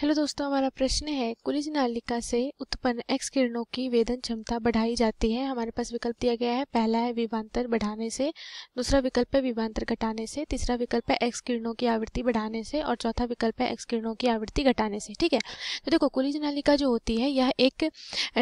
hello दोस्तों हमारा प्रश्न है कुलिज नालिका से उत्पन्न एक्स किरणों की वेदन क्षमता बढ़ाई जाती है हमारे पास विकल्प दिया गया है पहला है विभांतर बढ़ाने से दूसरा विकल्प है विभांतर घटाने से तीसरा विकल्प है एक्स किरणों की आवृत्ति बढ़ाने से और चौथा विकल्प है एक्स किरणों की आवृत्ति घटाने से ठीक है तो देखो कुलिज नालिका जो होती है यह एक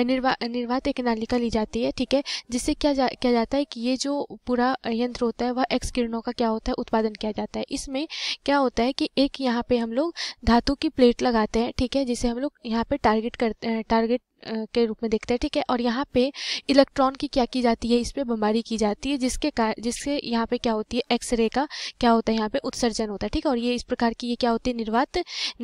निर्वा निर्वात एक नालिका ली जाती है ठीक है जिससे क्या जा, क्या जाता है कि ये जो पूरा यंत्र होता है वह एक्स किरणों का क्या होता है उत्पादन किया जाता है इसमें क्या होता है कि एक यहाँ पे हम लोग धातु की प्लेट लगाते हैं ठीक है जिसे हम लोग यहाँ पे टारगेट करते हैं टारगेट के रूप में देखते हैं ठीक है और यहाँ पे इलेक्ट्रॉन की क्या की जाती है इस पर बमबारी की जाती है जिसके जिससे यहाँ पे क्या होती है एक्सरे का क्या होता है यहाँ पे उत्सर्जन होता है ठीक है और ये इस प्रकार की ये क्या होती है निर्वात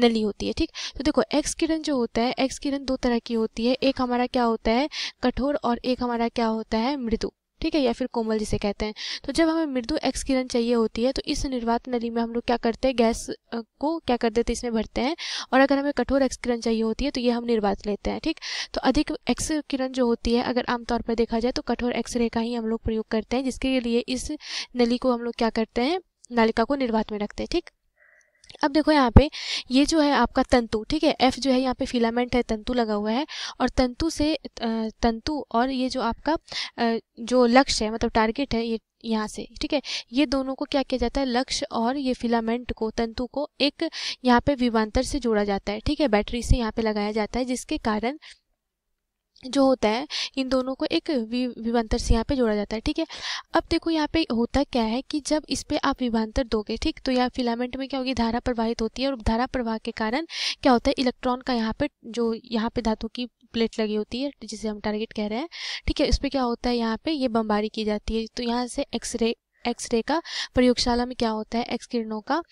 नली होती है ठीक तो देखो एक्स किरण जो होता है एक्स किरण दो तरह की होती है एक हमारा क्या होता है कठोर और एक हमारा क्या होता है मृदु ठीक है या फिर कोमल जिसे कहते हैं तो जब हमें मृदु एक्स किरण चाहिए होती है तो इस निर्वात नली में हम लोग क्या करते हैं गैस को क्या कर देते हैं इसमें भरते हैं और अगर हमें कठोर एक्स किरण चाहिए होती है तो ये हम निर्वात लेते हैं ठीक तो अधिक एक्स किरण जो होती है अगर आमतौर पर देखा जाए तो कठोर एक्सरे का ही हम लोग प्रयोग करते हैं जिसके लिए इस नली को हम लोग क्या करते हैं नालिका को निर्वात में रखते हैं ठीक अब देखो यहाँ पे ये जो है आपका तंतु ठीक है एफ जो है यहाँ पे फिलामेंट है तंतु लगा हुआ है और तंतु से तंतु और ये जो आपका जो लक्ष्य है मतलब टारगेट है ये यहाँ से ठीक है ये दोनों को क्या किया जाता है लक्ष्य और ये फिलामेंट को तंतु को एक यहाँ पे विमांतर से जोड़ा जाता है ठीक है बैटरी से यहाँ पे लगाया जाता है जिसके कारण जो होता है इन दोनों को एक विभांतर से यहाँ पे जोड़ा जाता है ठीक है अब देखो यहाँ पे होता क्या है कि जब इस पर आप विभांतर दोगे ठीक तो यहाँ फिलामेंट में क्या होगी धारा प्रवाहित होती है और धारा प्रवाह के कारण क्या होता है इलेक्ट्रॉन का यहाँ पे जो यहाँ पे धातु की प्लेट लगी होती है जिसे हम टारगेट कह रहे हैं ठीक है इस पर क्या होता है यहाँ पे ये बम्बारी की जाती है तो यहाँ से एक्सरे एक्सरे का प्रयोगशाला में क्या होता है एक्स किरणों का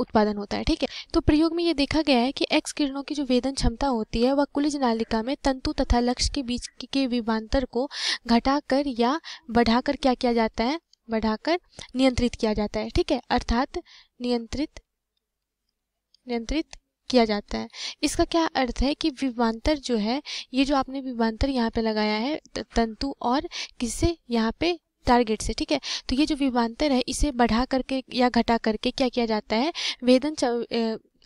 उत्पादन होता है ठीक है तो प्रयोग में ये देखा गया है कि एक्स किरणों की जो वेदन क्षमता होती है वह कुलिज नालिका में तंतु तथा लक्ष्य के बीच के विभांतर को घटाकर या बढ़ाकर क्या किया जाता है बढ़ाकर नियंत्रित किया जाता है ठीक है अर्थात नियंत्रित नियंत्रित किया जाता है इसका क्या अर्थ है कि विभांतर जो है ये जो आपने विभांतर यहाँ पे लगाया है तंतु और किससे यहाँ पे टारगेट से ठीक है तो ये जो विमानतर है इसे बढ़ा करके या घटा करके क्या किया जाता है वेदन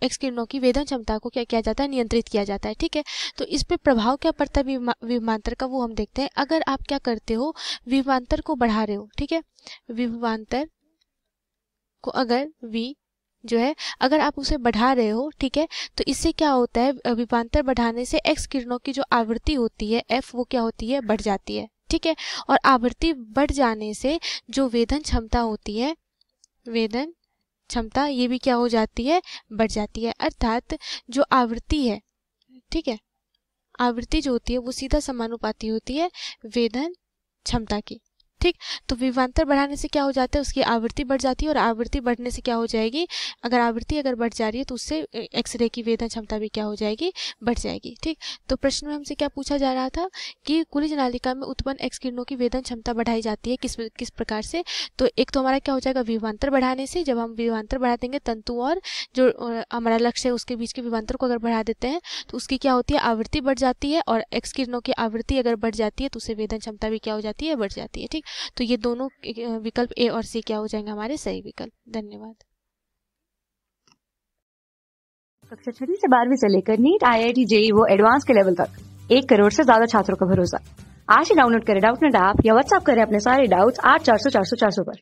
एक्स किरणों की वेदन क्षमता को क्या किया जाता है नियंत्रित किया जाता है ठीक है तो इस पर प्रभाव क्या पड़ता है विमानतर का वो हम देखते हैं अगर आप क्या करते हो विमानतर को बढ़ा रहे हो ठीक है विमानतर को अगर वी जो है अगर आप उसे बढ़ा रहे हो ठीक है तो इससे क्या होता है विमानतर बढ़ाने से एक्स किरणों की जो आवृत्ति होती है एफ वो क्या होती है बढ़ जाती है ठीक है और आवृत्ति बढ़ जाने से जो वेदन क्षमता होती है वेदन क्षमता ये भी क्या हो जाती है बढ़ जाती है अर्थात जो आवृत्ति है ठीक है आवृत्ति जो होती है वो सीधा समानुपाती होती है वेदन क्षमता की ठीक तो विभवांतर बढ़ाने से क्या हो जाता है उसकी आवृत्ति बढ़ जाती है और आवृत्ति बढ़ने से क्या हो जाएगी अगर आवृत्ति अगर बढ़ जा रही है तो उससे एक्सरे की वेदन क्षमता भी क्या हो जाएगी बढ़ जाएगी ठीक तो प्रश्न में हमसे क्या पूछा जा रहा था कि कुलिज नालिका में उत्पन्न एक्स किरणों की वेदन क्षमता बढ़ाई जाती है किस किस प्रकार से तो एक तो हमारा क्या हो जाएगा विभवांतर बढ़ाने से जब हम विभवांतर बढ़ा देंगे तंतु और जो हमारा लक्ष्य है उसके बीच के विभवांतर को अगर बढ़ा देते हैं तो उसकी क्या होती है आवृत्ति बढ़ जाती है और एक्स किरणों की आवृत्ति अगर बढ़ जाती है तो उससे वेदन क्षमता भी क्या हो जाती है बढ़ जाती है ठीक तो ये दोनों विकल्प ए और सी क्या हो जाएंगे हमारे सही विकल्प धन्यवाद कक्षा छठी से बारहवीं से लेकर NEET I I T JEE वो एडवांस के लेवल तक एक करोड़ से ज्यादा छात्रों का भरोसा आज ही डाउनलोड करें डाउट नेट ऐप या व्हाट्सअप करें अपने सारे डाउट्स आठ चार सौ चार सौ चार सौ पर